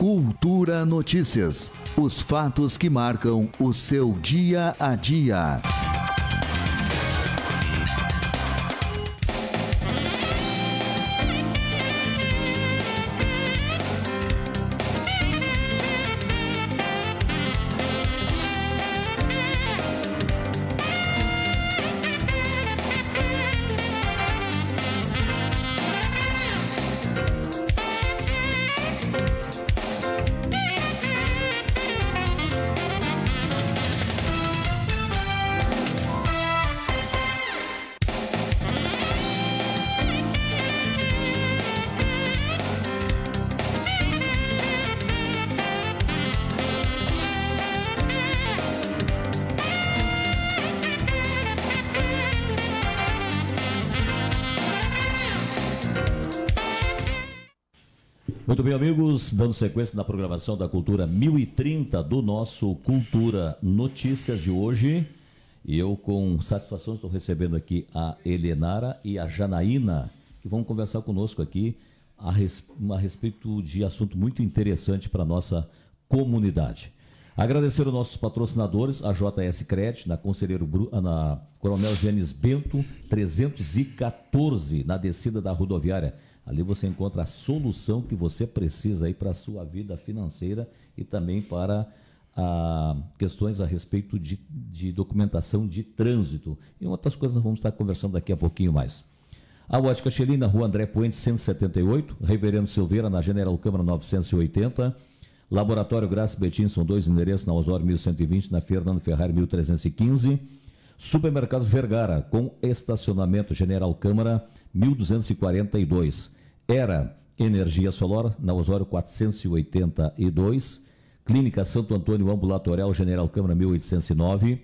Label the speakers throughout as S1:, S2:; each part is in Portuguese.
S1: Cultura Notícias. Os fatos que marcam o seu dia a dia. dando sequência na programação da Cultura 1030 do nosso Cultura Notícias de hoje. E eu, com satisfação, estou recebendo aqui a Helenara e a Janaína, que vão conversar conosco aqui a, res... a respeito de assunto muito interessante para a nossa comunidade. Agradecer aos nossos patrocinadores, a JS Credit, na Conselheiro Bru... Ah, na Coronel Gênesis Bento, 314, na descida da rodoviária Ali você encontra a solução que você precisa aí para a sua vida financeira e também para a ah, questões a respeito de, de, documentação de trânsito. E outras coisas nós vamos estar conversando daqui a pouquinho mais. A Ótica Xelim, na rua André Poente, 178, Reverendo Silveira, na General Câmara 980, Laboratório Graça Betim, são dois endereços, na Osório 1120, na Fernando Ferrari 1315, Supermercados Vergara, com estacionamento General Câmara 1242 era Energia Solar, na Osório 482, Clínica Santo Antônio Ambulatorial General Câmara 1809,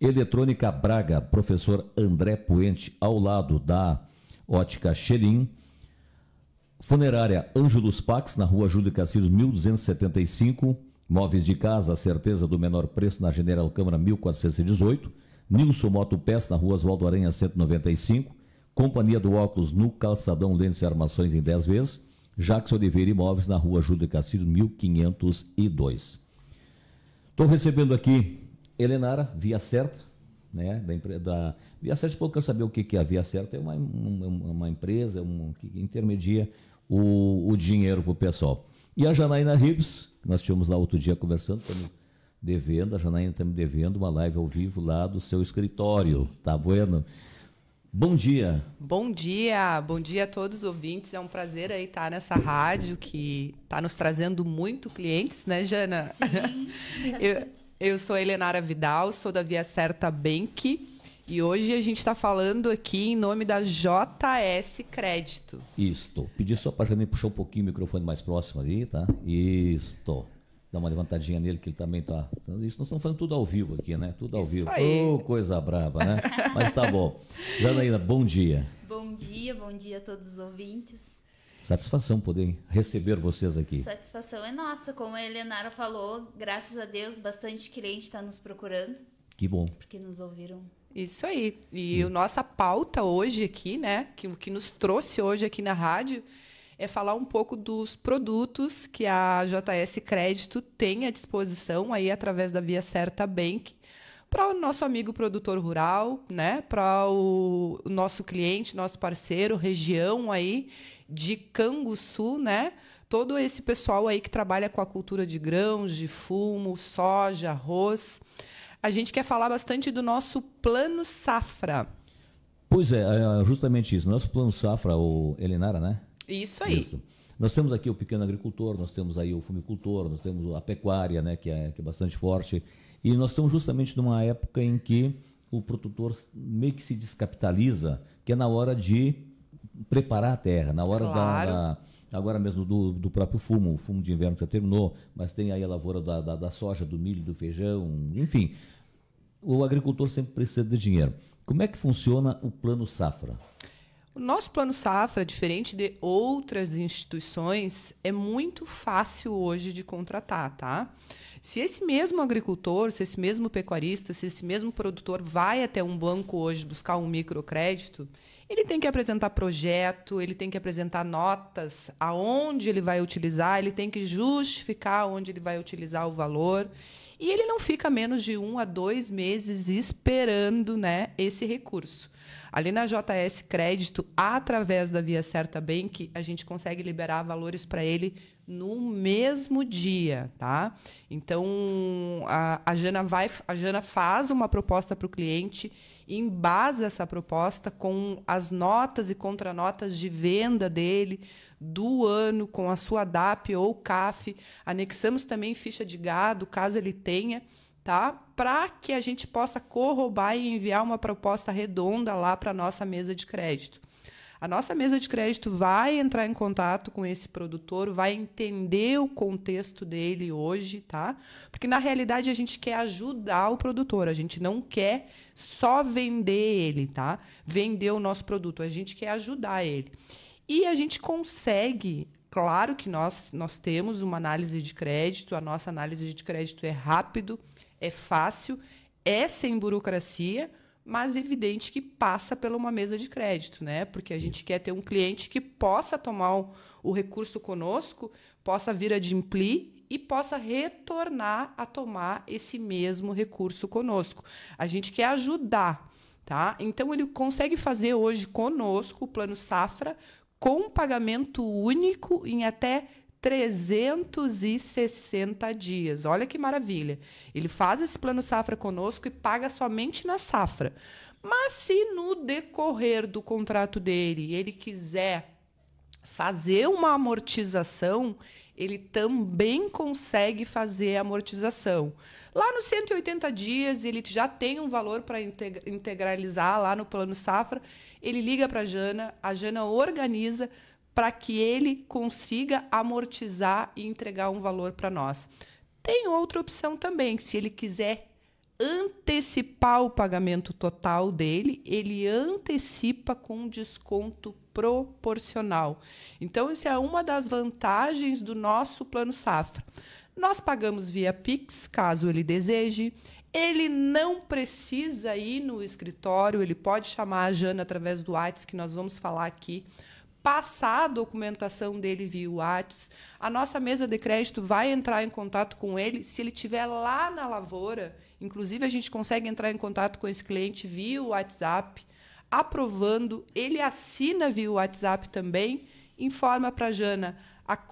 S1: Eletrônica Braga, professor André Puente, ao lado da Ótica Xelim, Funerária dos Pax, na rua Júlio Cassis 1275, Móveis de Casa, a certeza do menor preço, na General Câmara 1418, Nilson Moto Pés, na rua Oswaldo Aranha 195, Companhia do Óculos no Calçadão Lentes e Armações em 10 vezes. Jackson Oliveira Imóveis na rua Júlio Castilho, 1502. Estou recebendo aqui Helenara Via Certa, né? Da, empresa da Via Certa, pouco quero saber o que, que é a Via Certa. É uma, uma, uma empresa um, que intermedia o, o dinheiro para o pessoal. E a Janaína Ribes, nós tivemos lá outro dia conversando, tá estamos devendo, a Janaína está me devendo uma live ao vivo lá do seu escritório, tá bueno? Bom dia.
S2: Bom dia, bom dia a todos os ouvintes. É um prazer aí estar nessa rádio que está nos trazendo muito clientes, né, Jana? Sim. eu, eu sou Helenara Vidal, sou da Via Certa Bank e hoje a gente está falando aqui em nome da JS Crédito.
S1: Isto. Pedi só para me puxar um pouquinho o microfone mais próximo ali, tá? Isto. Dá uma levantadinha nele, que ele também está. Isso nós estamos fazendo tudo ao vivo aqui, né? Tudo ao Isso vivo. Aí. Oh, coisa braba, né? Mas tá bom. Janaína, bom dia.
S3: Bom dia, bom dia a todos os ouvintes.
S1: Satisfação poder receber vocês aqui.
S3: Satisfação é nossa. Como a Helenara falou, graças a Deus, bastante cliente está nos procurando. Que bom. Porque nos ouviram. Isso
S2: aí. E hum. nossa pauta hoje aqui, né? Que, o que nos trouxe hoje aqui na rádio é falar um pouco dos produtos que a JS Crédito tem à disposição aí através da Via Certa Bank para o nosso amigo produtor rural, né? Para o nosso cliente, nosso parceiro, região aí de Canguçu, né? Todo esse pessoal aí que trabalha com a cultura de grãos, de fumo, soja, arroz. A gente quer falar bastante do nosso plano
S1: safra. Pois é, é justamente isso. Nosso plano safra, o Elenara, né?
S2: Isso aí. Isso.
S1: Nós temos aqui o pequeno agricultor, nós temos aí o fumicultor, nós temos a pecuária, né, que é, que é bastante forte. E nós estamos justamente numa época em que o produtor meio que se descapitaliza, que é na hora de preparar a terra, na hora claro. da, da, agora mesmo do, do próprio fumo, o fumo de inverno que já terminou, mas tem aí a lavoura da, da, da soja, do milho, do feijão, enfim. O agricultor sempre precisa de dinheiro. Como é que funciona o plano safra?
S2: O nosso plano safra, diferente de outras instituições, é muito fácil hoje de contratar, tá? Se esse mesmo agricultor, se esse mesmo pecuarista, se esse mesmo produtor vai até um banco hoje buscar um microcrédito, ele tem que apresentar projeto, ele tem que apresentar notas aonde ele vai utilizar, ele tem que justificar onde ele vai utilizar o valor. E ele não fica menos de um a dois meses esperando né, esse recurso. Ali na JS Crédito, através da Via Certa Bank, a gente consegue liberar valores para ele no mesmo dia, tá? Então a, a Jana vai, a Jana faz uma proposta para o cliente, embasa essa proposta com as notas e contranotas de venda dele do ano, com a sua DAP ou CAF, anexamos também ficha de gado, caso ele tenha tá? Para que a gente possa corroborar e enviar uma proposta redonda lá para a nossa mesa de crédito. A nossa mesa de crédito vai entrar em contato com esse produtor, vai entender o contexto dele hoje, tá? Porque na realidade a gente quer ajudar o produtor, a gente não quer só vender ele, tá? Vender o nosso produto, a gente quer ajudar ele. E a gente consegue, claro que nós nós temos uma análise de crédito, a nossa análise de crédito é rápido, é fácil, é sem burocracia, mas evidente que passa pela uma mesa de crédito, né? Porque a gente quer ter um cliente que possa tomar o, o recurso conosco, possa vir a adimplir e possa retornar a tomar esse mesmo recurso conosco. A gente quer ajudar, tá? Então ele consegue fazer hoje conosco o plano safra com pagamento único em até 360 dias. Olha que maravilha. Ele faz esse plano safra conosco e paga somente na safra. Mas se no decorrer do contrato dele ele quiser fazer uma amortização, ele também consegue fazer a amortização. Lá nos 180 dias, ele já tem um valor para integralizar lá no plano safra. Ele liga para a Jana, a Jana organiza para que ele consiga amortizar e entregar um valor para nós. Tem outra opção também, se ele quiser antecipar o pagamento total dele, ele antecipa com um desconto proporcional. Então, isso é uma das vantagens do nosso plano safra. Nós pagamos via Pix, caso ele deseje. Ele não precisa ir no escritório, ele pode chamar a Jana através do WhatsApp, que nós vamos falar aqui passar a documentação dele via WhatsApp. A nossa mesa de crédito vai entrar em contato com ele se ele estiver lá na lavoura. Inclusive, a gente consegue entrar em contato com esse cliente via WhatsApp, aprovando. Ele assina via WhatsApp também, informa para a Jana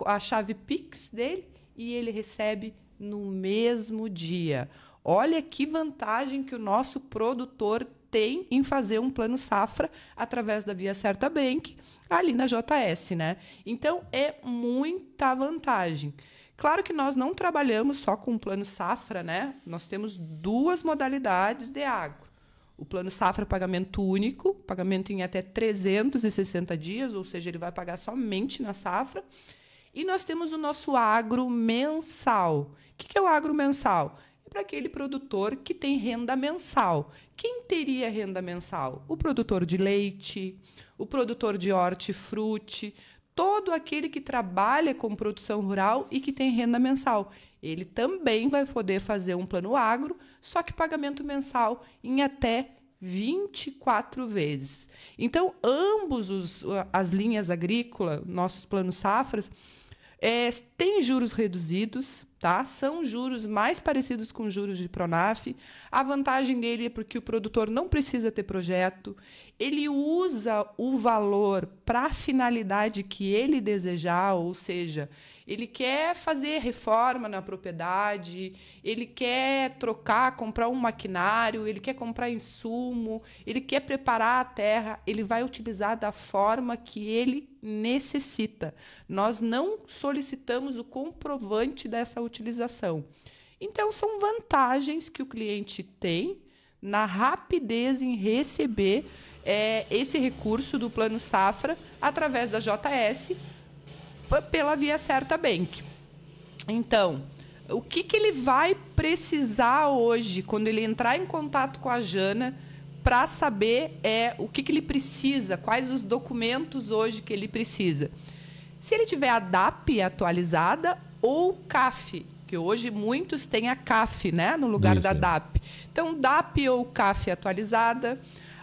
S2: a chave Pix dele e ele recebe no mesmo dia. Olha que vantagem que o nosso produtor tem em fazer um plano safra através da Via Certa Bank ali na JS, né? Então é muita vantagem. Claro que nós não trabalhamos só com o plano safra, né? Nós temos duas modalidades de agro. O plano safra é pagamento único, pagamento em até 360 dias, ou seja, ele vai pagar somente na safra. E nós temos o nosso agro mensal. O que é o agro mensal? para aquele produtor que tem renda mensal. Quem teria renda mensal? O produtor de leite, o produtor de hortifruti, todo aquele que trabalha com produção rural e que tem renda mensal. Ele também vai poder fazer um plano agro, só que pagamento mensal em até 24 vezes. Então, ambos os, as linhas agrícola, nossos planos safras, é, têm juros reduzidos, Tá? São juros mais parecidos com juros de Pronaf. A vantagem dele é porque o produtor não precisa ter projeto ele usa o valor para a finalidade que ele desejar, ou seja, ele quer fazer reforma na propriedade, ele quer trocar, comprar um maquinário, ele quer comprar insumo, ele quer preparar a terra, ele vai utilizar da forma que ele necessita. Nós não solicitamos o comprovante dessa utilização. Então, são vantagens que o cliente tem na rapidez em receber é, esse recurso do Plano Safra através da JS pela Via Certa Bank. Então, o que, que ele vai precisar hoje quando ele entrar em contato com a Jana para saber é o que, que ele precisa, quais os documentos hoje que ele precisa. Se ele tiver a DAP atualizada ou CAF, que hoje muitos têm a CAF, né, no lugar Isso. da é. DAP. Então, DAP ou CAF atualizada,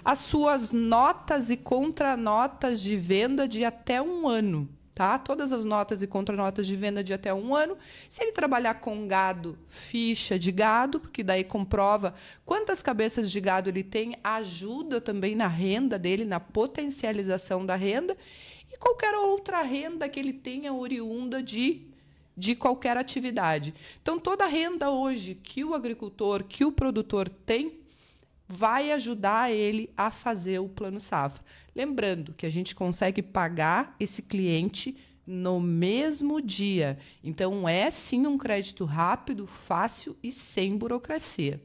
S2: as suas notas e contranotas de venda de até um ano. Tá? Todas as notas e contranotas de venda de até um ano. Se ele trabalhar com gado, ficha de gado, porque daí comprova quantas cabeças de gado ele tem, ajuda também na renda dele, na potencialização da renda, e qualquer outra renda que ele tenha oriunda de de qualquer atividade. Então, toda renda hoje que o agricultor, que o produtor tem, vai ajudar ele a fazer o plano safra. Lembrando que a gente consegue pagar esse cliente no mesmo dia. Então é sim um crédito rápido, fácil e sem burocracia.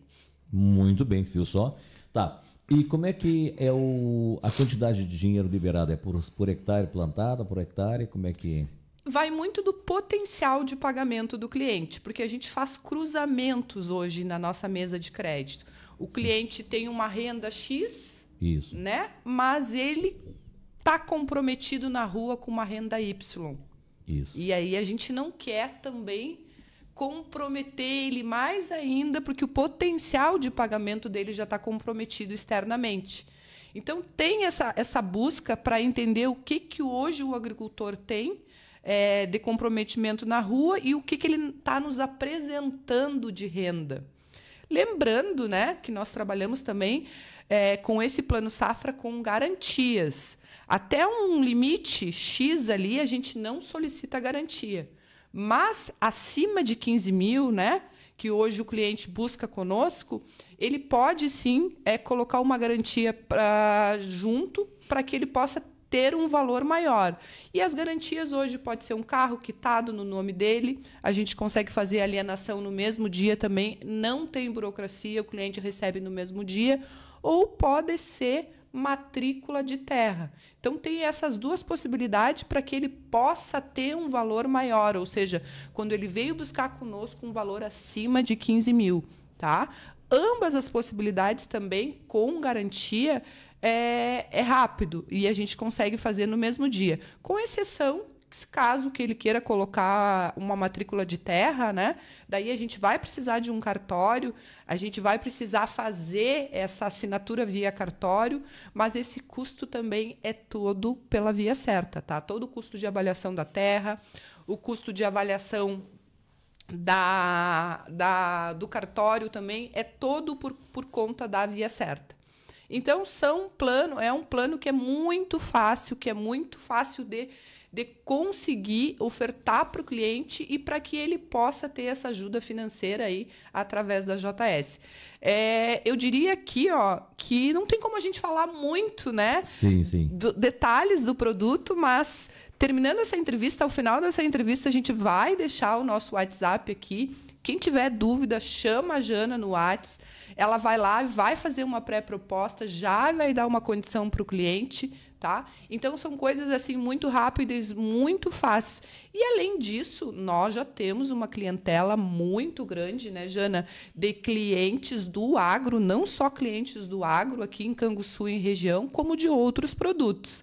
S1: Muito bem, viu só? Tá. E como é que é o, a quantidade de dinheiro liberada? É por, por hectare plantada, por hectare? Como é que é?
S2: vai muito do potencial de pagamento do cliente, porque a gente faz cruzamentos hoje na nossa mesa de crédito. O cliente tem uma renda X, Isso. né? Mas ele está comprometido na rua com uma renda Y. Isso. E aí a gente não quer também comprometer ele mais ainda, porque o potencial de pagamento dele já está comprometido externamente. Então tem essa, essa busca para entender o que, que hoje o agricultor tem é, de comprometimento na rua e o que, que ele está nos apresentando de renda. Lembrando né, que nós trabalhamos também é, com esse plano safra com garantias. Até um limite X ali, a gente não solicita garantia. Mas acima de 15 mil, né? que hoje o cliente busca conosco, ele pode sim é, colocar uma garantia pra, junto para que ele possa ter um valor maior. E as garantias hoje pode ser um carro quitado no nome dele, a gente consegue fazer alienação no mesmo dia também, não tem burocracia, o cliente recebe no mesmo dia, ou pode ser matrícula de terra. Então tem essas duas possibilidades para que ele possa ter um valor maior, ou seja, quando ele veio buscar conosco um valor acima de 15 mil, tá? Ambas as possibilidades também com garantia é, é rápido e a gente consegue fazer no mesmo dia. Com exceção caso que ele queira colocar uma matrícula de terra, né? Daí a gente vai precisar de um cartório, a gente vai precisar fazer essa assinatura via cartório, mas esse custo também é todo pela via certa, tá? Todo o custo de avaliação da terra, o custo de avaliação da, da do cartório também é todo por, por conta da via certa. Então são um plano, é um plano que é muito fácil, que é muito fácil de de conseguir ofertar para o cliente e para que ele possa ter essa ajuda financeira aí através da JS. É, eu diria aqui, ó, que não tem como a gente falar muito, né? Sim, sim. Do, detalhes do produto, mas terminando essa entrevista, ao final dessa entrevista, a gente vai deixar o nosso WhatsApp aqui. Quem tiver dúvida, chama a Jana no WhatsApp ela vai lá, vai fazer uma pré-proposta, já vai dar uma condição para o cliente, tá? Então são coisas assim muito rápidas, muito fáceis. E além disso, nós já temos uma clientela muito grande, né, Jana, de clientes do agro, não só clientes do agro aqui em Canguçu e região, como de outros produtos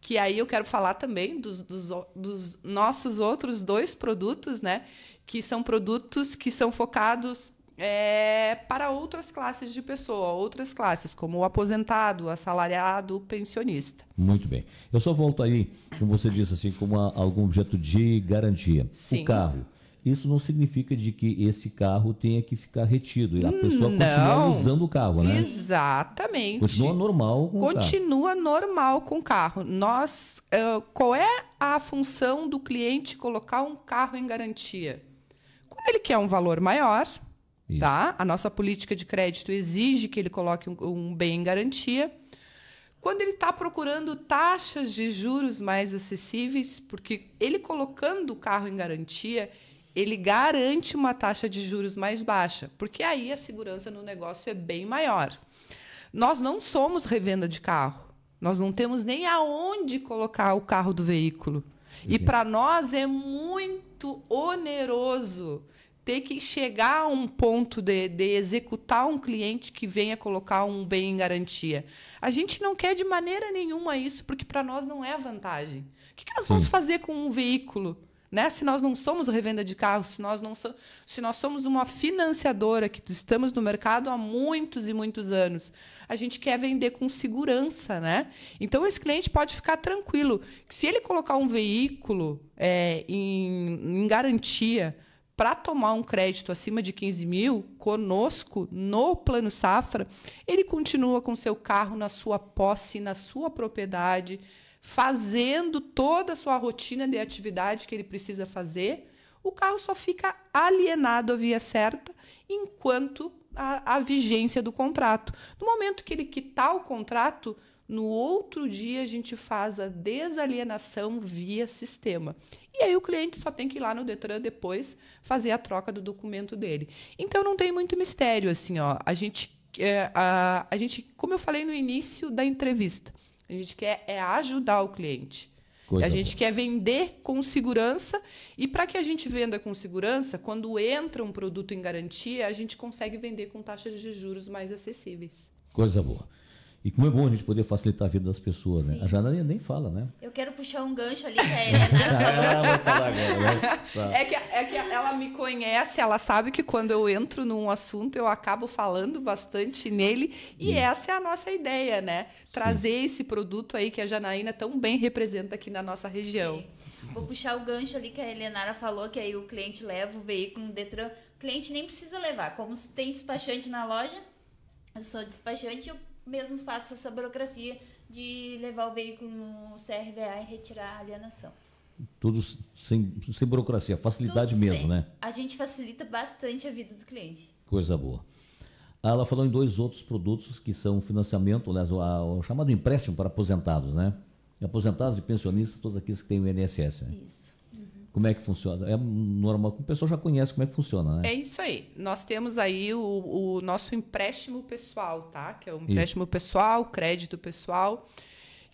S2: que aí eu quero falar também dos, dos, dos, nossos outros dois produtos, né? Que são produtos que são focados é, para outras classes de pessoa, outras classes, como o aposentado, assalariado, o pensionista.
S1: Muito bem. Eu só volto aí, como você disse, assim, como uma, algum objeto de garantia. Sim. O carro. Isso não significa de que esse carro tenha que ficar retido. A pessoa não. continua usando o carro, né?
S2: Exatamente. Continua
S1: normal com Continua
S2: o carro. normal com o carro. Nós, uh, qual é a função do cliente colocar um carro em garantia? Quando ele quer um valor maior, isso. Tá? A nossa política de crédito exige que ele coloque um, um bem em garantia. Quando ele está procurando taxas de juros mais acessíveis, porque ele colocando o carro em garantia, ele garante uma taxa de juros mais baixa, porque aí a segurança no negócio é bem maior. Nós não somos revenda de carro. Nós não temos nem aonde colocar o carro do veículo. E para nós é muito oneroso ter que chegar a um ponto de, de executar um cliente que venha colocar um bem em garantia. A gente não quer de maneira nenhuma isso, porque para nós não é vantagem. O que, que nós Sim. vamos fazer com um veículo? Né? Se nós não somos revenda de carros, se nós, não so se nós somos uma financiadora que estamos no mercado há muitos e muitos anos, a gente quer vender com segurança. Né? Então, esse cliente pode ficar tranquilo que se ele colocar um veículo é, em, em garantia para tomar um crédito acima de 15 mil conosco no Plano Safra, ele continua com seu carro na sua posse, na sua propriedade, fazendo toda a sua rotina de atividade que ele precisa fazer. O carro só fica alienado à via certa enquanto a, a vigência do contrato. No momento que ele quitar o contrato, no outro dia, a gente faz a desalienação via sistema. E aí o cliente só tem que ir lá no Detran depois fazer a troca do documento dele. Então não tem muito mistério, assim, ó. A gente, é, a, a gente como eu falei no início da entrevista, a gente quer é ajudar o cliente. Coisa a gente boa. quer vender com segurança e para que a gente venda com segurança, quando entra um produto em garantia, a gente consegue vender com taxas de juros mais acessíveis.
S1: Coisa boa. E como é bom a gente poder facilitar a vida das pessoas, né? Sim. né? A Janaína nem fala, né?
S2: Eu quero puxar um gancho ali que né?
S1: a falou. Ah, né? tá. é, que,
S2: é que ela me conhece, ela sabe que quando eu entro num assunto, eu acabo falando bastante nele. E Sim. essa é a nossa ideia, né? Trazer Sim. esse produto aí que a Janaína tão bem representa aqui na nossa região.
S3: Vou puxar o gancho ali que a Helenara falou, que aí o cliente leva o veículo no Detran. O cliente nem precisa levar. Como tem despachante na loja, eu sou despachante, eu mesmo faça essa burocracia de levar o veículo no CRVA e retirar a alienação.
S1: Tudo sem, sem burocracia, facilidade Tudo mesmo, sem. né?
S3: A gente facilita bastante a vida do cliente.
S1: Coisa boa. Ah, ela falou em dois outros produtos que são financiamento, aliás, o chamado empréstimo para aposentados, né? aposentados e pensionistas, todos aqueles que têm o INSS. Né? Isso como é que funciona? É normal que o pessoal já conhece como é que funciona, né? É
S2: isso aí. Nós temos aí o, o nosso empréstimo pessoal, tá? Que é o empréstimo
S1: isso. pessoal, crédito
S2: pessoal,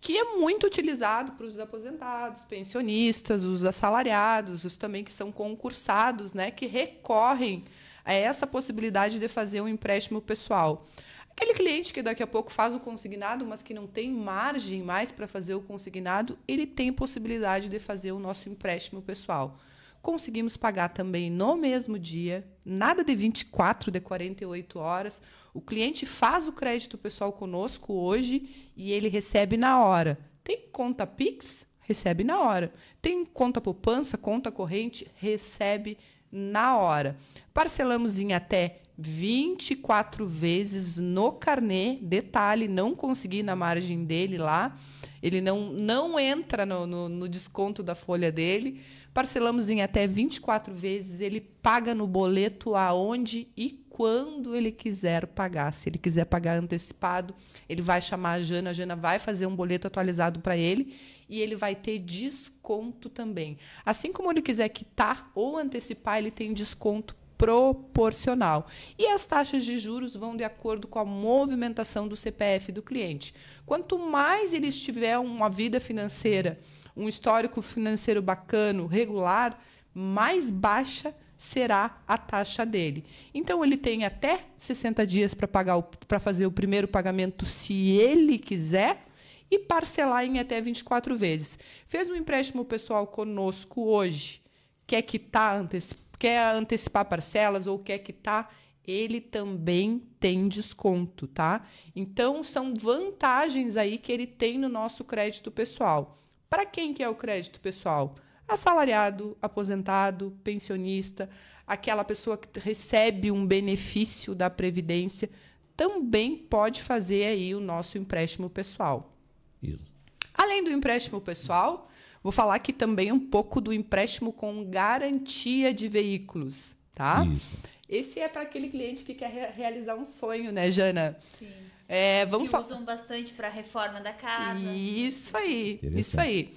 S2: que é muito utilizado para os aposentados, pensionistas, os assalariados, os também que são concursados, né? Que recorrem a essa possibilidade de fazer um empréstimo pessoal. Aquele cliente que daqui a pouco faz o consignado, mas que não tem margem mais para fazer o consignado, ele tem possibilidade de fazer o nosso empréstimo pessoal. Conseguimos pagar também no mesmo dia, nada de 24, de 48 horas. O cliente faz o crédito pessoal conosco hoje e ele recebe na hora. Tem conta Pix? Recebe na hora. Tem conta poupança, conta corrente? Recebe na hora. Parcelamos em até 24 vezes no carnet Detalhe, não consegui na margem dele lá. Ele não, não entra no, no, no desconto da folha dele. Parcelamos em até 24 vezes. Ele paga no boleto aonde e quando ele quiser pagar. Se ele quiser pagar antecipado, ele vai chamar a Jana. A Jana vai fazer um boleto atualizado para ele e ele vai ter desconto também. Assim como ele quiser quitar ou antecipar, ele tem desconto proporcional. E as taxas de juros vão de acordo com a movimentação do CPF do cliente. Quanto mais ele tiver uma vida financeira, um histórico financeiro bacano, regular, mais baixa será a taxa dele. Então ele tem até 60 dias para pagar para fazer o primeiro pagamento se ele quiser e parcelar em até 24 vezes. Fez um empréstimo pessoal conosco hoje, quer é quitar tá antecipado quer antecipar parcelas ou quer quitar, ele também tem desconto, tá? Então são vantagens aí que ele tem no nosso crédito pessoal. Para quem que é o crédito pessoal? Assalariado, aposentado, pensionista, aquela pessoa que recebe um benefício da previdência também pode fazer aí o nosso empréstimo pessoal. Isso. Além do empréstimo pessoal, Vou falar aqui também um pouco do empréstimo com garantia de veículos, tá? Isso. Esse é para aquele cliente que quer re realizar um sonho, né, Jana? Sim. É, vamos que usam
S3: bastante para reforma da casa. Isso aí, isso aí.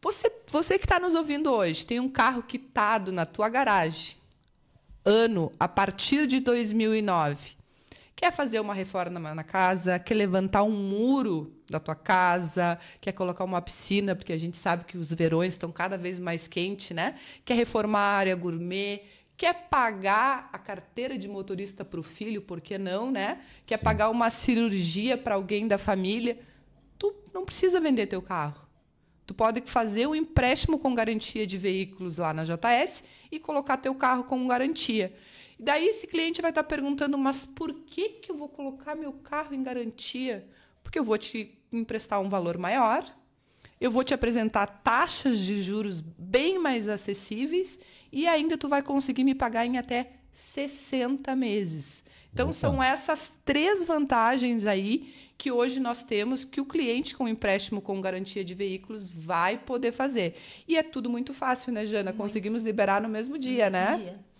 S3: Você, você que está nos ouvindo
S2: hoje, tem um carro quitado na tua garagem, ano a partir de 2009. Quer fazer uma reforma na casa? Quer levantar um muro da tua casa? Quer colocar uma piscina? Porque a gente sabe que os verões estão cada vez mais quentes, né? Quer reformar a área gourmet? Quer pagar a carteira de motorista para o filho? Por que não, né? Quer Sim. pagar uma cirurgia para alguém da família? Tu não precisa vender teu carro. Tu pode fazer um empréstimo com garantia de veículos lá na JS e colocar teu carro com garantia. Daí esse cliente vai estar perguntando, mas por que, que eu vou colocar meu carro em garantia? Porque eu vou te emprestar um valor maior, eu vou te apresentar taxas de juros bem mais acessíveis e ainda tu vai conseguir me pagar em até 60 meses. Então Opa. são essas três vantagens aí que hoje nós temos que o cliente com empréstimo com garantia de veículos vai poder fazer. E é tudo muito fácil, né, Jana? Muito. Conseguimos liberar no mesmo dia, no mesmo né? Dia.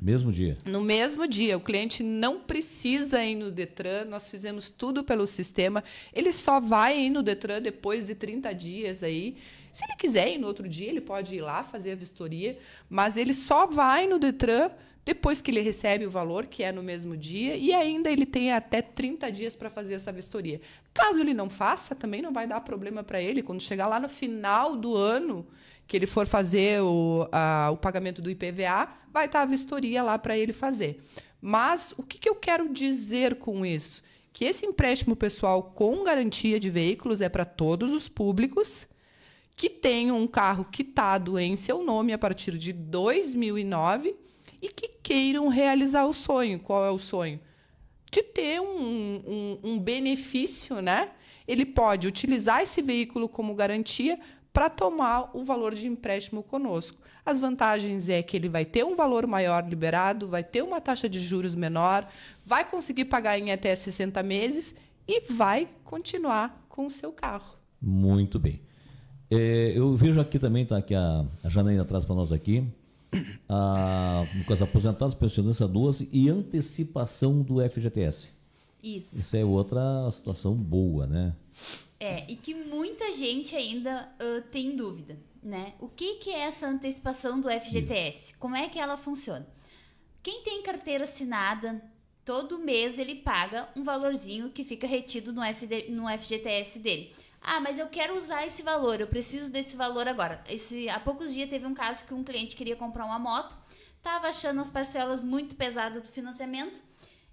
S2: Mesmo dia. No mesmo dia. O cliente não precisa ir no Detran, nós fizemos tudo pelo sistema. Ele só vai ir no Detran depois de 30 dias aí. Se ele quiser ir no outro dia, ele pode ir lá fazer a vistoria, mas ele só vai no Detran depois que ele recebe o valor, que é no mesmo dia, e ainda ele tem até 30 dias para fazer essa vistoria. Caso ele não faça, também não vai dar problema para ele. Quando chegar lá no final do ano, que ele for fazer o, a, o pagamento do IPVA, vai estar tá a vistoria lá para ele fazer. Mas o que, que eu quero dizer com isso? Que esse empréstimo pessoal com garantia de veículos é para todos os públicos que tenham um carro quitado tá em seu nome a partir de 2009 e que queiram realizar o sonho. Qual é o sonho? De ter um, um, um benefício, né? Ele pode utilizar esse veículo como garantia para tomar o valor de empréstimo conosco. As vantagens é que ele vai ter um valor maior liberado, vai ter uma taxa de juros menor, vai conseguir pagar em até 60 meses e vai continuar com o seu carro.
S1: Muito bem. É, eu vejo aqui também, está aqui a, a Janaína atrás para nós aqui, a, com as aposentadas, pensionistas 12 e antecipação do FGTS. Isso. Isso é outra situação boa, né?
S3: É, e que muita gente ainda uh, tem dúvida, né? O que, que é essa antecipação do FGTS? Sim. Como é que ela funciona? Quem tem carteira assinada, todo mês ele paga um valorzinho que fica retido no, FD, no FGTS dele. Ah, mas eu quero usar esse valor, eu preciso desse valor agora. Esse, há poucos dias teve um caso que um cliente queria comprar uma moto, estava achando as parcelas muito pesadas do financiamento,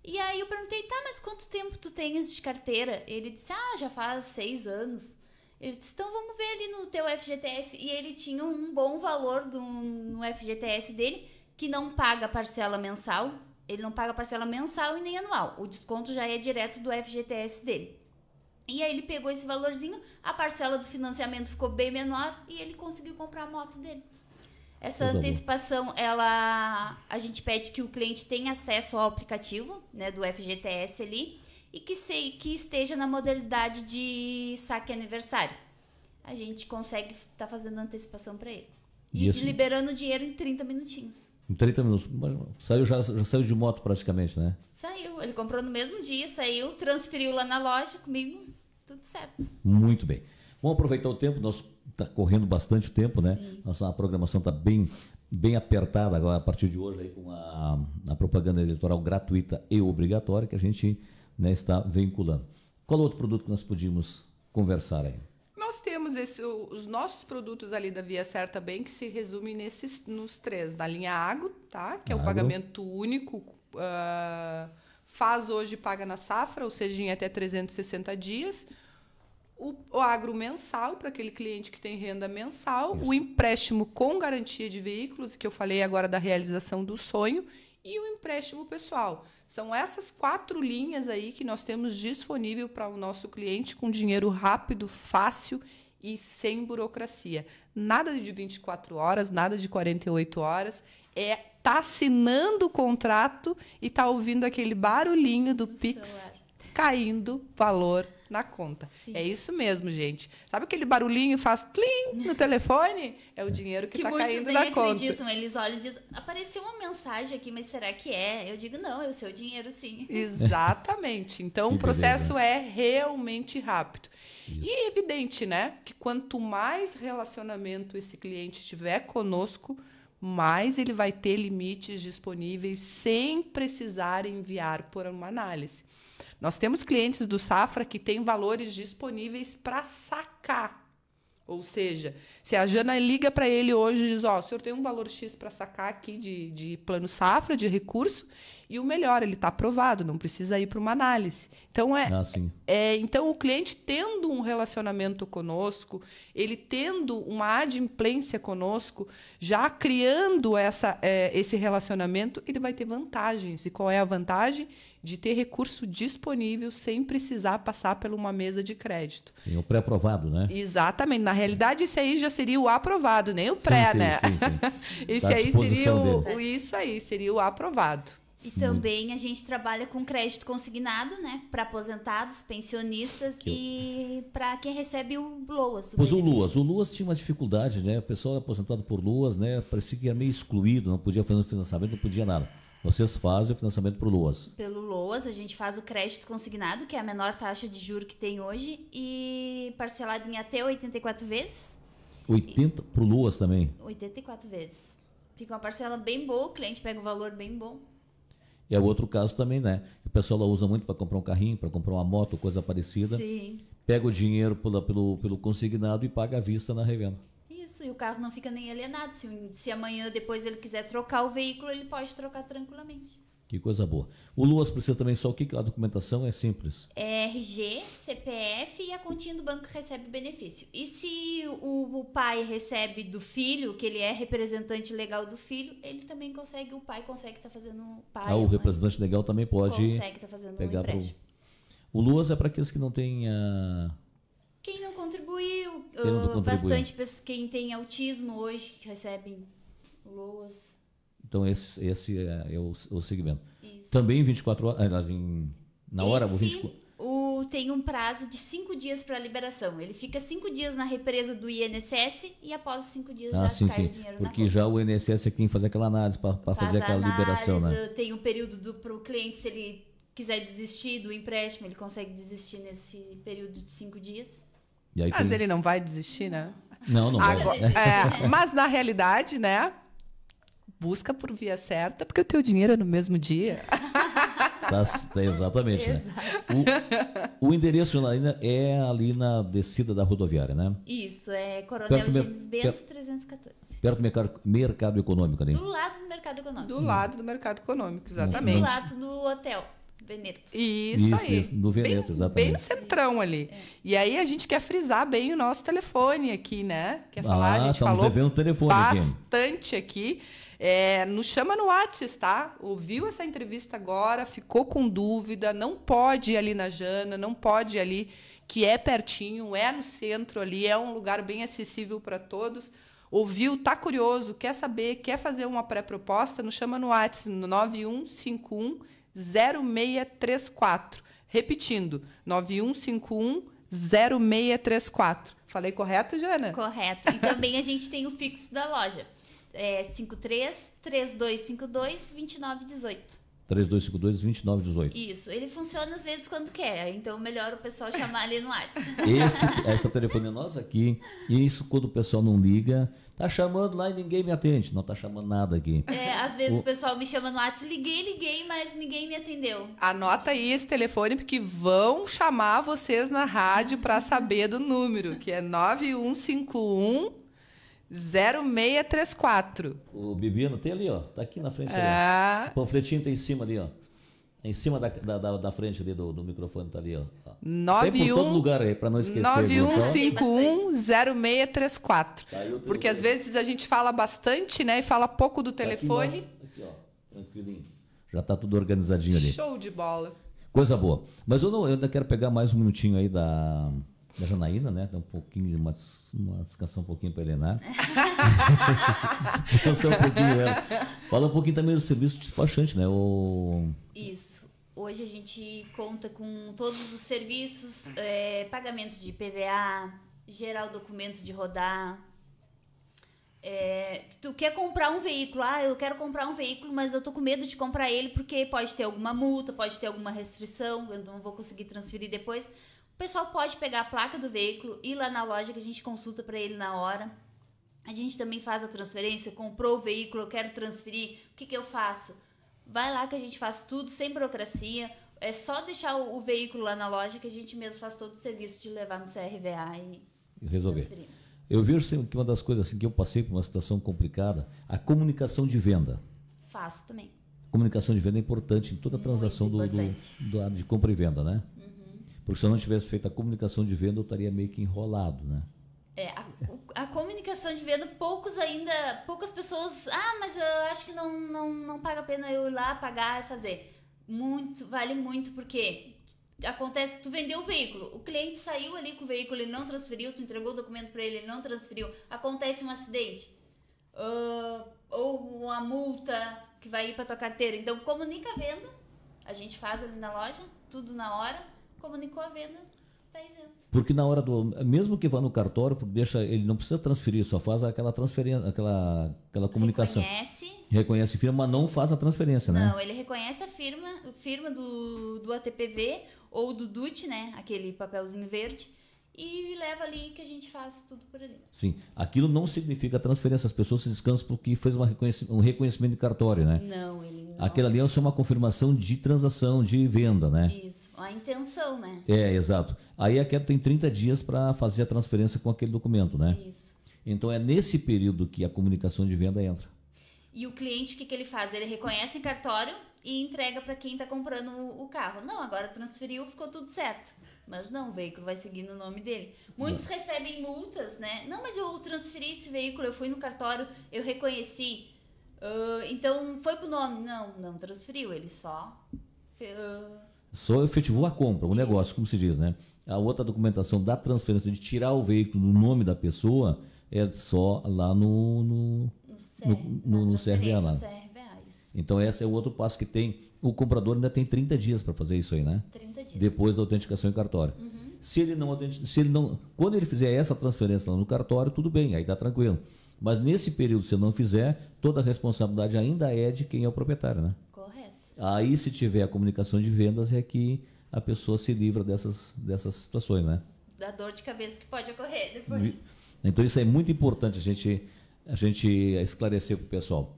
S3: e aí eu perguntei, tá, mas quanto tempo tu tens de carteira? Ele disse, ah, já faz seis anos. Ele disse, então vamos ver ali no teu FGTS. E ele tinha um bom valor do, no FGTS dele, que não paga parcela mensal. Ele não paga parcela mensal e nem anual. O desconto já é direto do FGTS dele. E aí ele pegou esse valorzinho, a parcela do financiamento ficou bem menor e ele conseguiu comprar a moto dele. Essa antecipação, ela a gente pede que o cliente tenha acesso ao aplicativo né, do FGTS ali e que, se, que esteja na modalidade de saque aniversário. A gente consegue estar tá fazendo antecipação para ele. E, e assim, liberando o dinheiro em 30 minutinhos.
S1: Em 30 minutos. Mas saiu, já, já saiu de moto praticamente, né?
S3: Saiu. Ele comprou no mesmo dia, saiu, transferiu lá na loja comigo, tudo
S1: certo. Muito bem. Vamos aproveitar o tempo, nosso está correndo bastante tempo, né? Sim. Nossa programação está bem, bem apertada agora a partir de hoje aí com a, a propaganda eleitoral gratuita e obrigatória que a gente né, está vinculando. Qual outro produto que nós podíamos conversar aí?
S2: Nós temos esse, os nossos produtos ali da Via Certa Bem que se resume nesses, nos três, na linha Agro, tá? Que é o pagamento único. Uh, faz hoje paga na safra, ou seja, em até 360 dias o, o agro mensal para aquele cliente que tem renda mensal, Isso. o empréstimo com garantia de veículos, que eu falei agora da realização do sonho, e o empréstimo pessoal. São essas quatro linhas aí que nós temos disponível para o nosso cliente com dinheiro rápido, fácil e sem burocracia. Nada de 24 horas, nada de 48 horas. É tá assinando o contrato e tá ouvindo aquele barulhinho do Pix caindo valor na conta. Sim. É isso mesmo, gente. Sabe aquele barulhinho faz tlim no telefone? É o dinheiro que, que tá caindo na conta. acreditam,
S3: eles olham e dizem, apareceu uma mensagem aqui, mas será que é? Eu digo, não, é o seu dinheiro sim.
S2: Exatamente. Então, o processo é realmente rápido. Isso. E é evidente, né, que quanto mais relacionamento esse cliente tiver conosco, mais ele vai ter limites disponíveis sem precisar enviar por uma análise. Nós temos clientes do Safra que têm valores disponíveis para sacar. Ou seja, se a Jana liga para ele hoje e diz: Ó, oh, o senhor tem um valor X para sacar aqui de, de plano safra, de recurso, e o melhor, ele está aprovado, não precisa ir para uma análise. Então é, ah, é, então o cliente tendo um relacionamento conosco, ele tendo uma adimplência conosco, já criando essa, é, esse relacionamento, ele vai ter vantagens. E qual é a vantagem? De ter recurso disponível sem precisar passar por uma mesa de crédito.
S1: E o pré-aprovado, né?
S2: Exatamente. Na realidade, esse aí já seria o aprovado, nem o pré, sim, né? Sim, sim, sim. Tá esse tá aí seria o, dele.
S3: isso aí, seria o aprovado. E uhum. também a gente trabalha com crédito consignado, né? Para aposentados, pensionistas e para quem recebe o LOAS. O pois o LOAS.
S1: O tinha uma dificuldade, né? O pessoal é aposentado por LOAS, né? Parecia que era meio excluído, não podia fazer o financiamento, não podia nada. Vocês fazem o financiamento para o LOAS?
S3: Pelo LOAS, a gente faz o crédito consignado, que é a menor taxa de juro que tem hoje, e parcelado em até 84 vezes.
S1: 80 para o LOAS também?
S3: 84 vezes. Fica uma parcela bem boa, o cliente pega um valor bem bom.
S1: E é outro caso também, né? O pessoal usa muito para comprar um carrinho, para comprar uma moto, coisa parecida. Sim. Pega o dinheiro pela, pelo, pelo consignado e paga à vista na revenda.
S3: Isso, e o carro não fica nem alienado. Se, se amanhã depois ele quiser trocar o veículo, ele pode trocar tranquilamente.
S1: Que coisa boa. O Luas precisa também só o que? A documentação é simples.
S3: É RG, CPF e a continha do banco que recebe o benefício. E se o, o, pai recebe do filho, que ele é representante legal do filho, ele também consegue, o pai consegue estar tá fazendo o pai. Ah, o mãe. representante
S1: legal também pode consegue tá fazendo pegar um empréstimo. Pro... O Luas é para aqueles que não têm. Uh...
S3: Quem não contribuiu, quem não uh, contribuiu. bastante quem tem autismo hoje que recebe o Luas.
S1: Então, esse, esse é, é, o, o segmento. Isso. Também 24 horas, eh, em, na hora, esse, o 24...
S3: O, tem um prazo de 5 dias para liberação. Ele fica 5 dias na represa do INSS e após os 5 dias ah, já sim, cai sim. o dinheiro Porque na
S1: já o INSS é quem faz aquela análise para fazer aquela análise, liberação, né?
S3: Tem um período para o cliente se ele quiser desistir do empréstimo, ele consegue desistir nesse período de 5 dias.
S1: Mas tem... ele
S2: não vai desistir, né?
S1: Não, não Agora, vai. É, mas
S2: na realidade, né? busca por via certa, porque o teu dinheiro é no mesmo dia. Tá,
S1: tá exatamente, né? O, o, endereço é ali na descida da rodoviária, né?
S3: Isso, é Coronel perto James Bento, 314.
S1: Perto do mercado, mercado econômico, né? Do
S3: lado do mercado econômico. Do hum. lado do mercado econômico, hum, exatamente. Hum. Do lado do
S2: hotel. Veneto. Isso, isso aí. Isso,
S1: no Veneto, bem, exatamente. Bem no
S2: centrão ali. É. E aí a gente quer frisar bem o nosso telefone aqui, né? Quer ah, falar, ah, a gente falou bastante aqui. aqui é, nos chama no WhatsApp, tá? Ouviu essa entrevista agora, ficou com dúvida, não pode ir ali na Jana, não pode ir ali, que é pertinho, é no centro ali, é um lugar bem acessível para todos. Ouviu, tá curioso, quer saber, quer fazer uma pré-proposta, nos chama no WhatsApp, no 9151 0634. Repetindo, 9151 0634. Falei correto, Jana?
S3: Correto. E também a gente tem o fixo da loja é, 53 3252 2918.
S1: 3252-2918.
S3: Isso, ele funciona às vezes quando quer, então é melhor o pessoal chamar ali no WhatsApp. Esse,
S1: essa telefone é nossa aqui, e isso quando o pessoal não liga, tá chamando lá e ninguém me atende, não tá chamando nada aqui.
S3: É, às vezes o, o pessoal me chama no WhatsApp, liguei, liguei, mas ninguém me atendeu.
S2: Anota aí esse telefone, porque vão chamar vocês na rádio para saber do número, que é 9151... 0634.
S1: O Bibiano tem ali, ó. Tá aqui na frente. Ah. Ali, o é. panfletinho tá em cima ali, ó. Em cima da, da, da frente ali do, do microfone tá ali, ó. 91 Tem por todo lugar aí, para não esquecer.
S2: 91510634. Tá, Porque às vezes a gente fala bastante, né? E fala pouco do telefone. Tá
S1: aqui, aqui, ó. Tranquilinho. Já tá tudo organizadinho ali.
S2: Show de bola.
S1: Coisa boa. Mas eu, não, eu ainda quero pegar mais um minutinho aí da da Janaína, né? Dá um pouquinho, uma, uma descansar um pouquinho para Helena. descansar um pouquinho ela. Fala um pouquinho também do serviço despachante, né? O...
S3: Isso. Hoje a gente conta com todos os serviços, é, pagamento de PVA, gerar o documento de rodar. É, tu quer comprar um veículo, ah, eu quero comprar um veículo, mas eu tô com medo de comprar ele porque pode ter alguma multa, pode ter alguma restrição, eu não vou conseguir transferir depois. O pessoal pode pegar a placa do veículo, ir lá na loja que a gente consulta para ele na hora. A gente também faz a transferência, comprou o veículo, eu quero transferir, o que, que eu faço? Vai lá que a gente faz tudo sem burocracia. É só deixar o, o veículo lá na loja que a gente mesmo faz todo o serviço de levar no CRVA e,
S1: e resolver. Transferir. Eu vejo assim, que uma das coisas assim que eu passei por uma situação complicada, a comunicação de venda.
S3: Faço também.
S1: Comunicação de venda é importante em toda a transação do, do, do, de compra e venda, né? Porque se eu não tivesse feito a comunicação de venda, eu estaria meio que enrolado, né?
S3: É, a, a, comunicação de venda, poucos ainda, poucas pessoas, ah, mas eu acho que não, não, não paga a pena eu ir lá pagar e fazer. Muito, vale muito, porque acontece, tu vendeu o veículo, o cliente saiu ali com o veículo, ele não transferiu, tu entregou o documento para ele, ele não transferiu, acontece um acidente, uh, ou uma multa que vai ir para tua carteira. Então, comunica a venda, a gente faz ali na loja, tudo na hora, comunicou a venda, está
S1: isento. Porque na hora do. Mesmo que vá no cartório, deixa, ele não precisa transferir, só faz aquela transferência, aquela, aquela comunicação. Reconhece. Reconhece firma, mas não faz a transferência, né? Não,
S3: ele reconhece a firma, firma do, do ATPV ou do DUT, né? Aquele papelzinho verde e leva ali que a gente faz tudo por ali.
S1: Sim, aquilo não significa transferência, as pessoas se descansam porque fez um reconhecimento de cartório, né? Não, ele não. Aquilo ali é só uma confirmação de transação, de venda, né?
S3: Isso a intenção, né?
S1: É, exato. Aí a CAP tem 30 dias para fazer a transferência com aquele documento, né? Isso. Então é nesse período que a comunicação de venda entra.
S3: E o cliente, o que, que ele faz? Ele reconhece em cartório e entrega para quem está comprando o carro. Não, agora transferiu, ficou tudo certo. Mas não, o veículo vai seguir no nome dele. Muitos não. recebem multas, né? Não, mas eu transferi esse veículo, eu fui no cartório, eu reconheci. Uh, então foi pro nome. Não, não transferiu, ele só.
S1: Uh, só efetivou a compra, o negócio, como se diz, né? A outra documentação da transferência de tirar o veículo do nome da pessoa é só lá no no no, no, CRVA lá. Então esse é o outro passo que tem. O comprador ainda tem 30 dias para fazer isso aí, né? 30 dias. Depois da autenticação em cartório. Uhum. Se ele não se ele não, quando ele fizer essa transferência lá no cartório, tudo bem, aí tá tranquilo. Mas nesse período, se não fizer, toda a responsabilidade ainda é de quem é o proprietário, né? Aí, se tiver a comunicação de vendas, é que a pessoa se livra dessas, dessas situações, né?
S3: Da dor de cabeça que pode ocorrer depois.
S1: Então, isso é muito importante a gente, a gente esclarecer para o pessoal.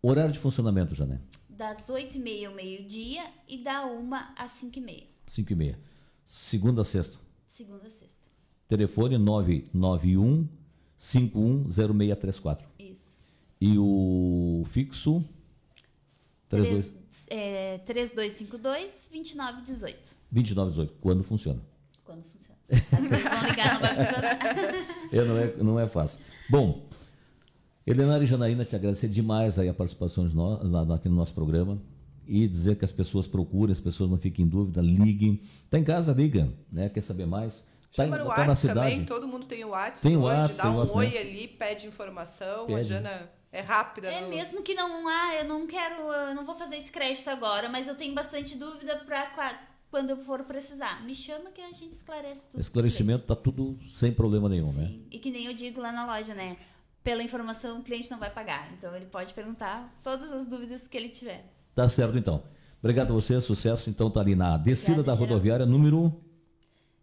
S1: Horário de funcionamento, Jané?
S3: Das 8h30 ao meio-dia e da 1 às 5h30.
S1: 5h30. Segunda a sexta?
S3: Segunda a sexta.
S1: Telefone 991 510634. Isso. E o fixo? 32
S3: é, 3252 2918.
S1: 2918, quando funciona?
S3: Quando funciona. As vezes vão ligar, não vai
S1: funcionar. é, não, é, não é fácil. Bom, Helena e Janaína, te agradecer demais aí a participação de nós, aqui no nosso programa e dizer que as pessoas procurem, as pessoas não fiquem em dúvida, liguem. Tá em casa, liga, né? Quer saber mais? Tá, Chama no tá na cidade. também, todo
S3: mundo tem o WhatsApp.
S2: Tem o WhatsApp. Dá um oi né?
S3: ali, pede informação.
S1: Pede. A Jana
S3: é rápida. É no... Né, mesmo que não, ah, eu não quero, eu não vou fazer esse crédito agora, mas eu tenho bastante dúvida para quando eu for precisar. Me chama que a gente esclarece tudo. Esclarecimento está
S1: tudo sem problema nenhum, né? Sim. né?
S3: E que nem eu digo lá na loja, né? Pela informação, o cliente não vai pagar. Então ele pode perguntar todas as dúvidas que ele tiver.
S1: Tá certo, então. Obrigado a você, sucesso. Então tá ali na descida Obrigada, da rodoviária, número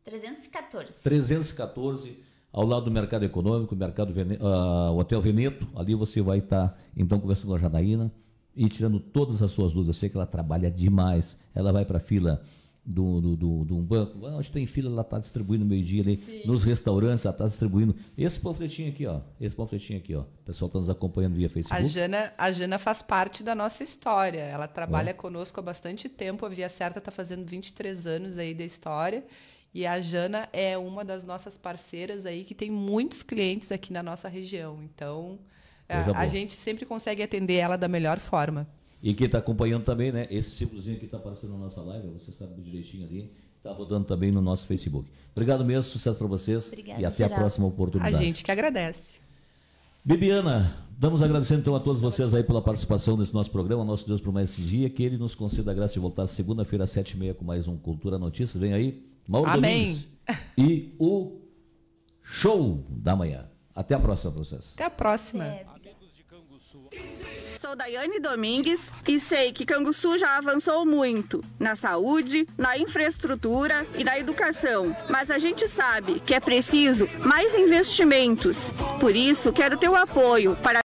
S3: 314.
S1: 314 ao lado do mercado econômico, mercado Vene... uh, Hotel Veneto, ali você vai estar tá, então conversando com a Janaína e tirando todas as suas dúvidas. Eu sei que ela trabalha demais, ela vai para a fila do, do, do, do um banco, ah, onde tem fila, ela está distribuindo meio-dia ali, Sim. nos restaurantes, ela está distribuindo. Esse panfletinho aqui, ó. Esse panfletinho aqui, ó. O pessoal está nos acompanhando via Facebook. A
S2: Jana, a Jana faz parte da nossa história. Ela trabalha é. conosco há bastante tempo. A Via Certa está fazendo 23 anos aí da história. E a Jana é uma das nossas parceiras aí que tem muitos clientes aqui na nossa região. Então, a, a, gente sempre consegue atender ela da melhor forma.
S1: E quem está acompanhando também, né? Esse círculozinho que está aparecendo na nossa live, você sabe direitinho ali. Está rodando também no nosso Facebook. Obrigado mesmo, sucesso para vocês. Obrigada, e até geral. a próxima oportunidade. A gente
S2: que agradece.
S1: Bibiana, Damos agradecendo então a todos vocês aí pela participação nesse nosso programa, nosso Deus por mais esse dia, que ele nos conceda a graça de voltar segunda-feira às sete e meia com mais um Cultura Notícias. Vem aí, Mauro Amém. e o show da manhã. Até a próxima, vocês. Até
S2: a próxima. É.
S3: Sou Daiane Domingues e sei que Canguçu já avançou muito na saúde, na infraestrutura e na educação. Mas a gente sabe que é preciso mais investimentos. Por isso, quero teu apoio para